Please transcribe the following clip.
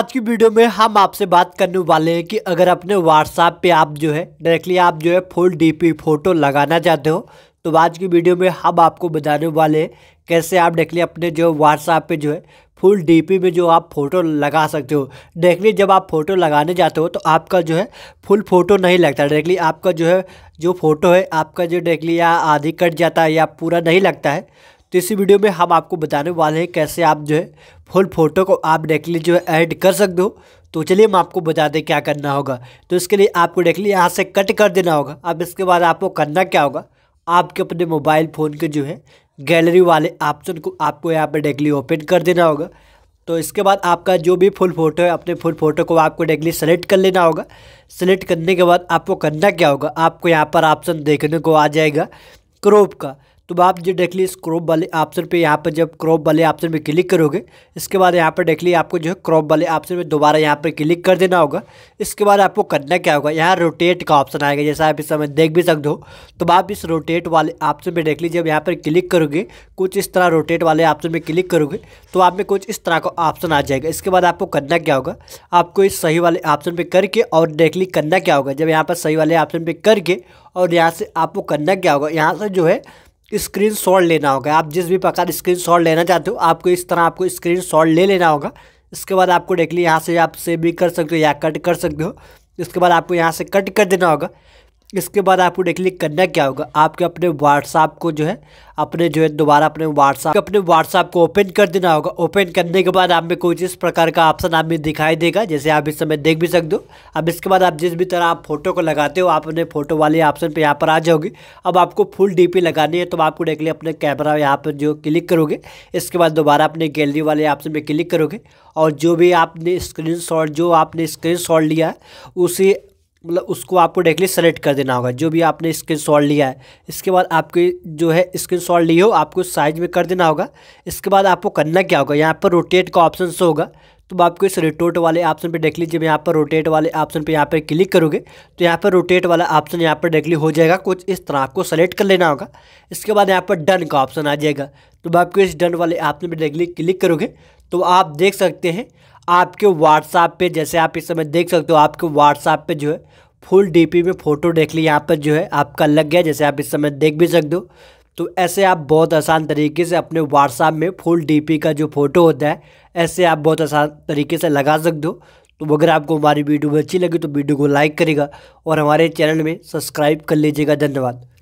आज की वीडियो में हम आपसे बात करने वाले हैं कि अगर अपने व्हाट्सएप पे आप जो है डायरेक्टली आप जो है फुल डीपी फोटो लगाना चाहते हो तो आज की वीडियो में हम आपको बताने वाले हैं कैसे आप डायरेक्टली अपने जो व्हाट्सएप पे जो है फुल डीपी में जो आप फ़ोटो लगा सकते हो डायरेक्टली जब आप फ़ोटो लगाने जाते हो तो आपका जो है फुल फ़ोटो नहीं लगता डायरेक्टली आपका जो है जो फ़ोटो है आपका जो डायरेक्टली या आधी कट जाता है या पूरा नहीं लगता है तो इसी वीडियो में हम आपको बताने वाले हैं कैसे आप जो है फुल फोटो को आप डायरेक्टली जो है ऐड कर सकते हो तो चलिए हम आपको बता दें क्या करना होगा तो इसके लिए आपको डायरेक्टली यहाँ से कट कर देना होगा अब इसके बाद आपको करना क्या होगा आपके अपने मोबाइल फ़ोन के जो है गैलरी वाले ऑप्शन को आपको यहाँ पर डायरेक्टली ओपन कर देना होगा तो इसके बाद आपका जो भी फुल फोटो है अपने फुल फोटो को आपको डायरेक्टली सेलेक्ट कर लेना होगा सेलेक्ट करने के बाद आपको करना क्या होगा आपको यहाँ पर ऑप्शन देखने को आ जाएगा क्रोप का तो आप जो डायरेक्टली इस क्रॉप वाले ऑप्शन पे यहाँ पर जब क्रॉप वाले ऑप्शन पे क्लिक करोगे इसके बाद यहाँ पर डायरेक्टली आपको जो है क्रॉप वाले ऑप्शन पे दोबारा यहाँ पर क्लिक कर देना होगा इसके बाद आपको करना क्या होगा यहाँ रोटेट का ऑप्शन आएगा जैसा आप इस समय देख भी सकते हो तो आप इस रोटेट वाले ऑप्शन पर डायरेक्टली जब यहाँ पर क्लिक करोगे कुछ इस तरह रोटेट वाले ऑप्शन पर क्लिक करोगे तो आप में कुछ इस तरह का ऑप्शन आ जाएगा इसके बाद आपको करना क्या होगा आपको इस सही वाले ऑप्शन पर करके और डायरेक्टली करना क्या होगा जब यहाँ पर सही वाले ऑप्शन पर करके और यहाँ से आपको करना क्या होगा यहाँ से जो है स्क्रीन शॉट लेना होगा आप जिस भी प्रकार स्क्रीन शॉट लेना चाहते हो आपको इस तरह आपको स्क्रीन शॉट ले लेना होगा इसके बाद आपको डायरेक्टली यहाँ से आप सेव भी कर सकते हो या कट कर सकते हो इसके बाद आपको यहाँ से कट कर देना होगा इसके बाद आपको देखिए करना क्या होगा आपके अपने व्हाट्सएप को जो है अपने जो है दोबारा अपने व्हाट्सएप अपने व्हाट्सएप को ओपन कर देना होगा ओपन करने के बाद आप में कुछ इस प्रकार का ऑप्शन आप में दिखाई देगा जैसे आप इस समय देख भी सकते हो अब इसके बाद आप जिस भी तरह आप फोटो को लगाते हो आप अपने फोटो वाले ऑप्शन पर यहाँ पर आ जाओगे अब आपको फुल डी लगानी है तो आपको देख अपने कैमरा यहाँ पर जो क्लिक करोगे इसके बाद दोबारा अपने गैलरी वाले ऑप्शन पर क्लिक करोगे और जो भी आपने स्क्रीन जो आपने स्क्रीन लिया है उसी मतलब उसको आपको डायरेक्टली सेलेक्ट कर देना होगा जो भी आपने स्क्रीन शॉट लिया है इसके बाद आपके जो है स्क्रीन शॉट लिए हो आपको साइज में कर देना होगा इसके बाद आपको करना क्या होगा यहाँ पर रोटेट का ऑप्शन होगा तो आपको इस रोटेट वाले ऑप्शन पे लीजिए जब यहाँ पर रोटेट वाले ऑप्शन पे यहाँ पर क्लिक करोगे तो यहाँ पर रोटेट वाला ऑप्शन यहाँ पर डेकली हो जाएगा कुछ इस तरह आपको सेलेक्ट कर लेना होगा इसके बाद यहाँ पर डन का ऑप्शन आ जाएगा तो आपको इस डन वाले ऑप्शन पर डायरेक्टली क्लिक करोगे तो आप देख सकते हैं आपके व्हाट्सएप पे जैसे आप इस समय देख सकते हो आपके व्हाट्सएप पे जो है फुल डीपी में फ़ोटो देख ली यहाँ पर जो है आपका लग गया जैसे आप इस समय देख भी सकते हो तो ऐसे आप बहुत आसान तरीके से अपने व्हाट्सएप में फुल डीपी का जो फ़ोटो होता है ऐसे आप बहुत आसान तरीके से लगा सकते हो तो अगर आपको हमारी वीडियो अच्छी लगी तो वीडियो को लाइक करेगा और हमारे चैनल में सब्सक्राइब कर लीजिएगा धन्यवाद